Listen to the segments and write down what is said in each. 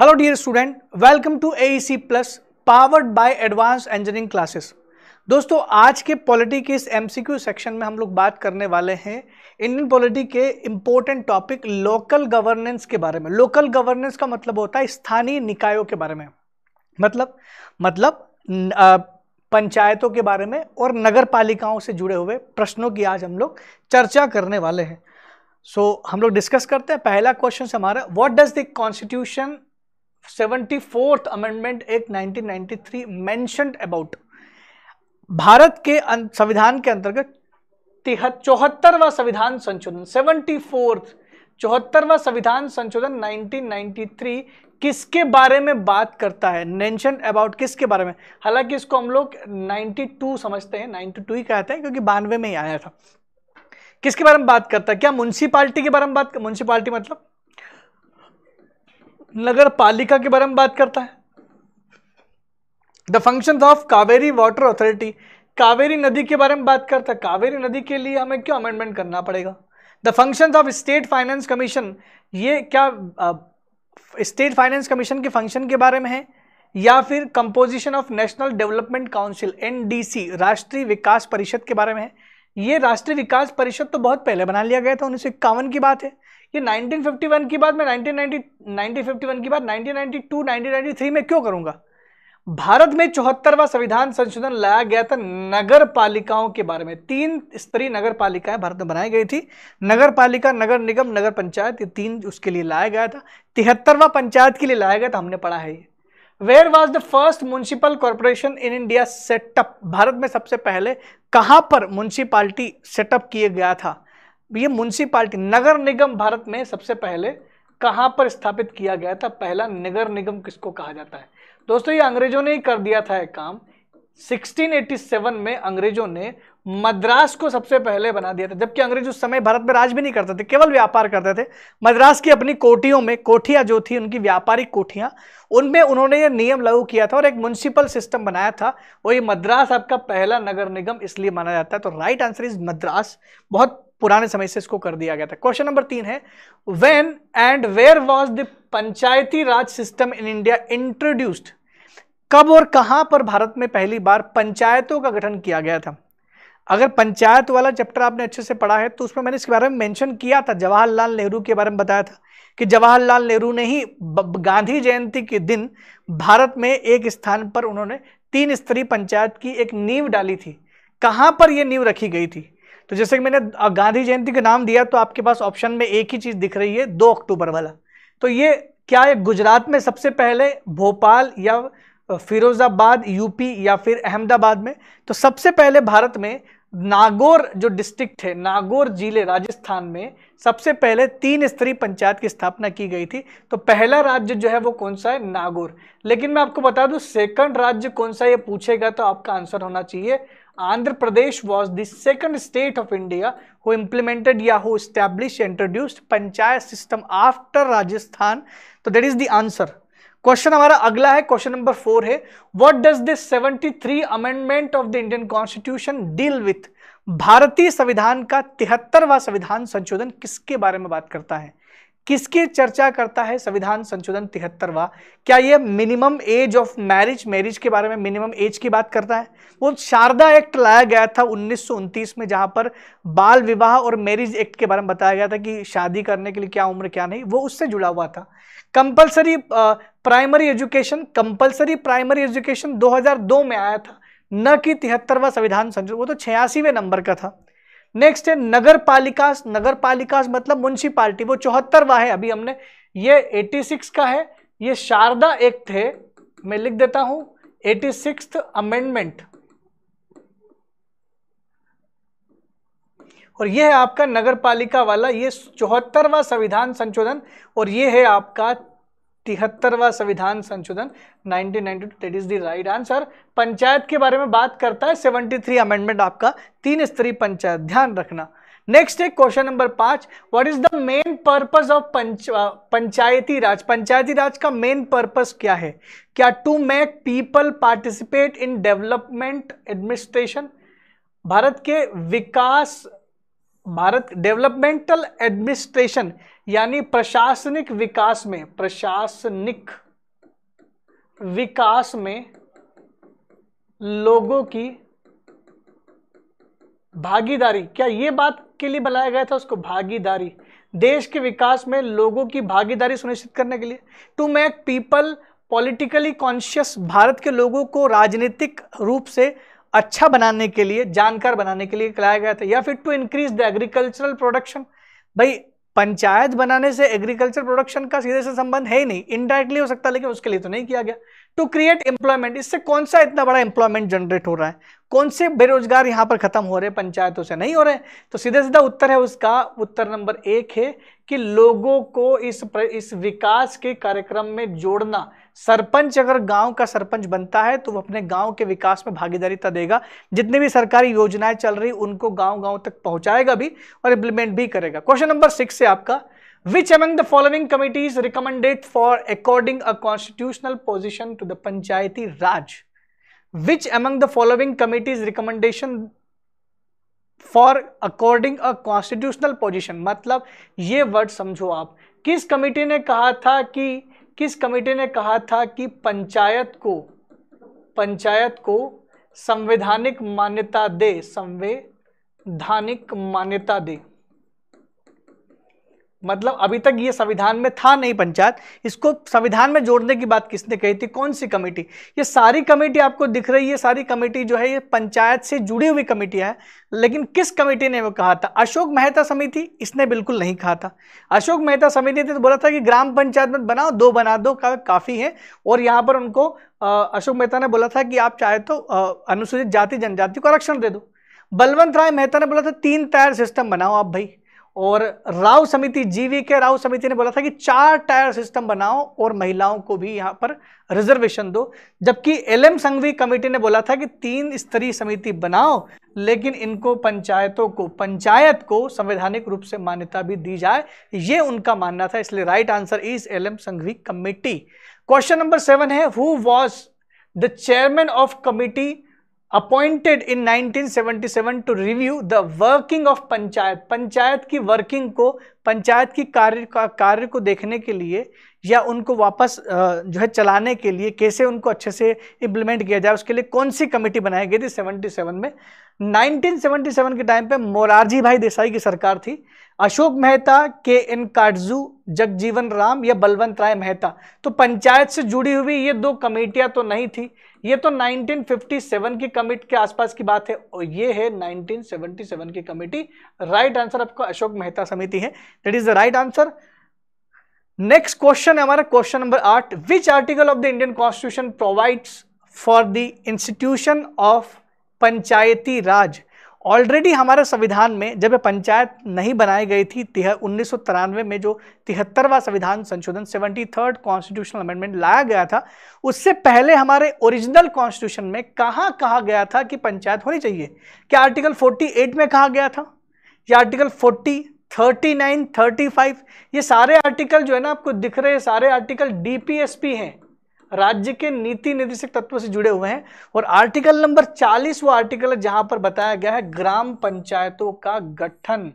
dear student welcome to A C plus powered by advance engineering classes दोस्तों आज के polity के इस एमसीक्यू सेक्शन में हम लोग बात करने वाले हैं इंडियन पॉलिटी के इम्पोर्टेंट टॉपिक लोकल गवर्नेंस के बारे में लोकल गवर्नेंस का मतलब होता है स्थानीय निकायों के बारे में मतलब मतलब पंचायतों के बारे में और नगर पालिकाओं से जुड़े हुए प्रश्नों की आज हम लोग चर्चा करने वाले हैं सो so, हम लोग डिस्कस करते हैं पहला क्वेश्चन हमारा what does the constitution seventy fourth amendment act 1993 mentioned about Bharat के अं, संविधान के अंतर्गत चौहत्तरवा संविधान संशोधन सेवेंटी फोर्थ चौहत्तरवा संविधान संशोधन 1993 किसके बारे में बात करता है नेंशन अबाउट किसके बारे में हालांकि इसको हम लोग 92 समझते हैं 92 ही कहते हैं क्योंकि बानवे में ही आया था किसके बारे में बात करता है क्या म्यूनसिपालिटी के बारे में बात म्यूनसिपालिटी मतलब नगर पालिका के बारे में बात करता है the function of Kaveri water authority Kaveri नदी के बारे में बात करता है कावेरी नदी के लिए हमें क्यों अमेंडमेंट करना पड़ेगा the function of state finance commission ये क्या स्टेट फाइनेंस कमीशन के फंक्शन के बारे में है या फिर composition of national development council NDC राष्ट्रीय विकास परिषद के बारे में है ये राष्ट्रीय विकास परिषद तो बहुत पहले बना लिया गया था उन्नीस की बात है ये 1951 की बात मैं 1990 1951 की बात 1992 1993 में क्यों करूंगा भारत में चौहत्तरवा संविधान संशोधन लाया गया था नगर पालिकाओं के बारे में तीन स्तरीय नगर पालिकाएं भारत में बनाई गई थी नगर पालिका नगर निगम नगर पंचायत ये तीन उसके लिए लाया गया था तिहत्तरवा पंचायत के लिए लाया गया था हमने पढ़ा है ये where was the first municipal corporation in India set up Bharat में सबसे पहले कहाँ पर म्यूनसिपालिटी सेटअप किया गया था ये म्यूनसिपालिटी नगर निगम भारत में सबसे पहले कहाँ पर स्थापित किया गया था पहला नगर निगम किसको कहा जाता है दोस्तों ये अंग्रेजों ने ही कर दिया था काम 1687 में अंग्रेजों ने मद्रास को सबसे पहले बना दिया था जबकि अंग्रेज उस समय भारत में राज भी नहीं करते थे केवल व्यापार करते थे मद्रास की अपनी कोठियों में कोठियां जो थी उनकी व्यापारिक कोठियां उनमें उन्होंने ये नियम लागू किया था और एक म्यूनसिपल सिस्टम बनाया था और ये मद्रास आपका पहला नगर निगम इसलिए माना जाता है तो राइट आंसर इज मद्रास बहुत पुराने समय से इसको कर दिया गया था क्वेश्चन नंबर तीन है when and where was the Panchayati Raj system in India introduced कब और कहां पर भारत में पहली बार पंचायतों का गठन किया गया था अगर पंचायत वाला चैप्टर आपने अच्छे से पढ़ा है तो उसमें मैंने इसके बारे में मेंशन किया था जवाहरलाल नेहरू के बारे में बताया था कि जवाहरलाल नेहरू ने ही गांधी जयंती के दिन भारत में एक स्थान पर उन्होंने तीन स्तरीय पंचायत की एक नींव डाली थी कहाँ पर यह नींव रखी गई थी तो जैसे कि मैंने गांधी जयंती का नाम दिया तो आपके पास ऑप्शन में एक ही चीज़ दिख रही है दो अक्टूबर वाला तो ये क्या है गुजरात में सबसे पहले भोपाल या फिरोज़ाबाद यूपी या फिर अहमदाबाद में तो सबसे पहले भारत में नागौर जो डिस्ट्रिक्ट है नागौर जिले राजस्थान में सबसे पहले तीन स्तरीय पंचायत की स्थापना की गई थी तो पहला राज्य जो है वो कौन सा है नागौर लेकिन मैं आपको बता दूं सेकंड राज्य कौन सा ये पूछेगा तो आपका आंसर होना चाहिए Andhra Pradesh was the second state of India who implemented या who establish introduced panchayat system after Rajasthan तो that is the answer question हमारा अगला है क्वेश्चन नंबर फोर है what does this 73 three amendment of the Indian constitution deal with भारतीय संविधान का तिहत्तरवा संविधान संशोधन किसके बारे में बात करता है किसकी चर्चा करता है संविधान संशोधन तिहत्तरवा क्या ये minimum age of marriage marriage के बारे में मिनिमम एज की बात करता है वो शारदा एक्ट लाया गया था उन्नीस में जहां पर बाल विवाह और मैरिज एक्ट के बारे में बताया गया था कि शादी करने के लिए क्या उम्र क्या नहीं वो उससे जुड़ा हुआ था compulsory primary education compulsory primary education 2002 में आया था न कि तिहत्तरवा संविधान संशोधन वो तो छियासीवें नंबर का था नेक्स्ट है नगर पालिका नगर पालिका मतलब म्यूनसिपालिटी वो चौहत्तरवा है अभी हमने ये 86 का है ये शारदा एक्ट है मैं लिख देता हूं एटी सिक्स अमेंडमेंट और ये है आपका नगर पालिका वाला ये चौहत्तरवा संविधान संशोधन और ये है आपका तिहत्तरवा संविधान संशोधन 1992 that is the right answer panchayat के बारे में बात करता है 73 अमेंडमेंट आपका तीन स्तरीय पंचायत ध्यान रखना नेक्स्ट एक क्वेश्चन नंबर पांच what is the main purpose of Panchayati Raj Panchayati Raj का मेन पर्पस क्या है क्या to make people participate in development administration Bharat के विकास भारत डेवलपमेंटल एडमिनिस्ट्रेशन यानी प्रशासनिक विकास में प्रशासनिक विकास में लोगों की भागीदारी क्या ये बात के लिए बनाया गया था उसको भागीदारी देश के विकास में लोगों की भागीदारी सुनिश्चित करने के लिए टू तो make people politically conscious Bharat के लोगों को राजनीतिक रूप से अच्छा बनाने के लिए जानकार बनाने के लिए कराया गया था या फिर to increase the agricultural production भाई पंचायत बनाने से एग्रीकल्चर प्रोडक्शन का सीधे से संबंध है ही नहीं इनडायरेक्टली हो सकता है लेकिन उसके लिए तो नहीं किया गया टू क्रिएट एम्प्लॉयमेंट इससे कौन सा इतना बड़ा एम्प्लॉयमेंट जनरेट हो रहा है कौन से बेरोजगार यहाँ पर खत्म हो रहे हैं पंचायतों से नहीं हो रहे तो सीधे सीधा उत्तर है उसका उत्तर नंबर एक है कि लोगों को इस इस विकास के कार्यक्रम में जोड़ना सरपंच अगर गांव का सरपंच बनता है तो वो अपने गांव के विकास में भागीदारीता देगा जितनी भी सरकारी योजनाएं चल रही उनको गांव गांव तक पहुंचाएगा भी और इम्प्लीमेंट भी करेगा क्वेश्चन नंबर सिक्स से आपका which among the following committees recommended for according a constitutional position to the Panchayati Raj which among the following committees recommendation for according a constitutional position मतलब ये वर्ड समझो आप किस कमेटी ने कहा था कि किस कमेटी ने कहा था कि पंचायत को पंचायत को संवैधानिक मान्यता दे संवैधानिक मान्यता दे मतलब अभी तक ये संविधान में था नहीं पंचायत इसको संविधान में जोड़ने की बात किसने कही थी कौन सी कमेटी ये सारी कमेटी आपको दिख रही है सारी कमेटी जो है ये पंचायत से जुड़ी हुई कमेटी है लेकिन किस कमेटी ने वो कहा था अशोक मेहता समिति इसने बिल्कुल नहीं कहा था अशोक मेहता समिति ने तो बोला था कि ग्राम पंचायत में बनाओ दो बना दो का, काफ़ी है और यहाँ पर उनको अशोक मेहता ने बोला था कि आप चाहे तो अनुसूचित जाति जनजाति को आरक्षण दे दो बलवंत राय मेहता ने बोला था तीन टायर सिस्टम बनाओ आप भाई और राव समिति जीवी के राव समिति ने बोला था कि चार टायर सिस्टम बनाओ और महिलाओं को भी यहाँ पर रिजर्वेशन दो जबकि एल एम संघवी कमेटी ने बोला था कि तीन स्तरीय समिति बनाओ लेकिन इनको पंचायतों को पंचायत को संवैधानिक रूप से मान्यता भी दी जाए ये उनका मानना था इसलिए right answer is L M Sanghvi committee question number seven है who was the chairman of committee appointed in 1977 to review the working of panchayat panchayat की वर्किंग को पंचायत की कार्य का कार्य को देखने के लिए या उनको वापस जो है चलाने के लिए कैसे उनको अच्छे से इम्प्लीमेंट किया जाए उसके लिए कौन सी कमेटी बनाई गई थी 77 में 1977 के टाइम पे मोरारजी भाई देसाई की सरकार थी अशोक मेहता के एन काटजू जगजीवन राम या बलवंत राय मेहता तो पंचायत से जुड़ी हुई ये दो कमेटियां तो नहीं थी ये तो 1957 की कमिट के आसपास की बात है और ये है 1977 की कमेटी राइट आंसर आपको अशोक मेहता समिति है that is the right answer next question है हमारा क्वेश्चन नंबर आठ which article of the Indian constitution provides for the institution of Panchayati Raj already हमारे संविधान में जब पंचायत नहीं बनाई गई थी तिह उन्नीस में जो तिहत्तरवा संविधान संशोधन सेवेंटी थर्ड कॉन्स्टिट्यूशनल अमेंडमेंट लाया गया था उससे पहले हमारे ओरिजिनल कॉन्स्टिट्यूशन में कहाँ कहा गया था कि पंचायत होनी चाहिए क्या आर्टिकल 48 में कहा गया था या आर्टिकल 40 39 35 ये सारे आर्टिकल जो है ना आपको दिख रहे हैं सारे आर्टिकल डीपीएसपी हैं राज्य के नीति निर्देशक तत्व से जुड़े हुए हैं और आर्टिकल नंबर 40 वो आर्टिकल है जहां पर बताया गया है ग्राम पंचायतों का गठन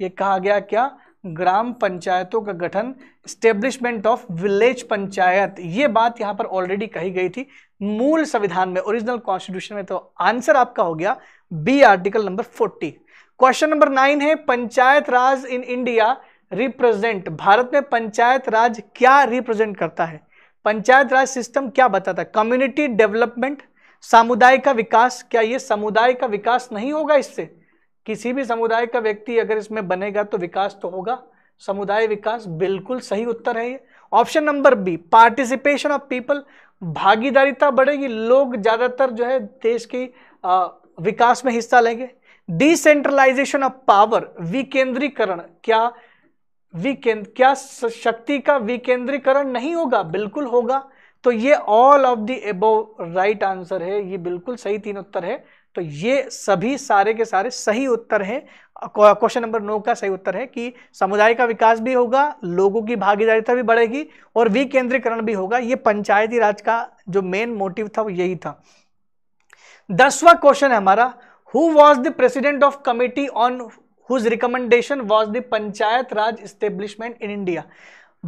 ये कहा गया क्या ग्राम पंचायतों का गठन स्टेब्लिशमेंट ऑफ विलेज पंचायत ये बात यहाँ पर ऑलरेडी कही गई थी मूल संविधान में ओरिजिनल कॉन्स्टिट्यूशन में तो आंसर आपका हो गया B article number forty question number nine है Panchayat Raj in India represent Bharat में पंचायत राज क्या रिप्रेजेंट करता है पंचायत राज सिस्टम क्या बताता है कम्युनिटी डेवलपमेंट समुदाय का विकास क्या ये समुदाय का विकास नहीं होगा इससे किसी भी समुदाय का व्यक्ति अगर इसमें बनेगा तो विकास तो होगा समुदाय विकास बिल्कुल सही उत्तर है ये option number B participation of people भागीदारिता बढ़ेगी लोग ज़्यादातर जो है देश की आ, विकास में हिस्सा लेंगे डिसेंट्रलाइजेशन ऑफ पावर विकेंद्रीकरण क्या विकेंद्र क्या शक्ति का विकेंद्रीकरण नहीं होगा बिल्कुल होगा तो ये ऑल ऑफ दी एबो राइट आंसर है ये बिल्कुल सही तीन उत्तर है तो ये सभी सारे के सारे सही उत्तर हैं क्वेश्चन नंबर नौ का सही उत्तर है कि समुदाय का विकास भी होगा लोगों की भागीदारिता भी बढ़ेगी और विकेंद्रीकरण भी होगा ये पंचायती राज का जो मेन मोटिव था वो यही था दसवा क्वेश्चन है हमारा who was the president of committee on whose recommendation was the Panchayat Raj establishment in India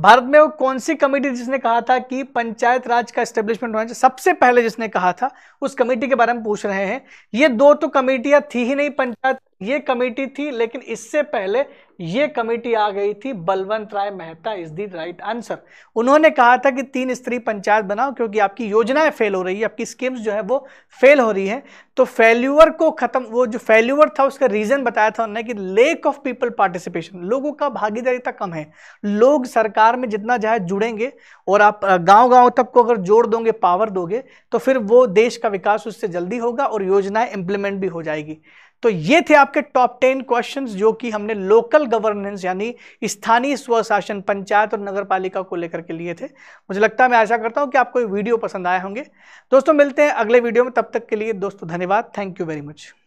Bharat में वो कौन सी कमेटी जिसने कहा था कि पंचायत राज का स्टेब्लिशमेंट होना चाहिए सबसे पहले जिसने कहा था उस कमेटी के बारे में पूछ रहे हैं ये दो तो कमेटियां थी ही नहीं पंचायत ये कमेटी थी लेकिन इससे पहले ये कमेटी आ गई थी Balwant Rai Mehta is the right answer उन्होंने कहा था कि तीन स्त्री पंचायत बनाओ क्योंकि आपकी योजनाएं फेल हो रही है आपकी स्कीम्स जो है वो फेल हो रही है तो फेल्यूअर को खत्म वो जो फेल्यूअर था उसका रीजन बताया था उन्होंने कि लेक ऑफ पीपल पार्टिसिपेशन लोगों का भागीदारीता कम है लोग सरकार में जितना चाहे जुड़ेंगे और आप गाँव गाँव तक को अगर जोड़ दोगे पावर दोगे तो फिर वो देश का विकास उससे जल्दी होगा और योजनाएं इंप्लीमेंट भी हो जाएगी तो ये थे आपके टॉप टेन क्वेश्चंस जो कि हमने लोकल गवर्नेंस यानी स्थानीय स्वशासन पंचायत और नगर पालिका को लेकर के लिए थे मुझे लगता है मैं ऐसा करता हूँ कि आपको ये वीडियो पसंद आए होंगे दोस्तों मिलते हैं अगले वीडियो में तब तक के लिए दोस्तों धन्यवाद थैंक यू वेरी मच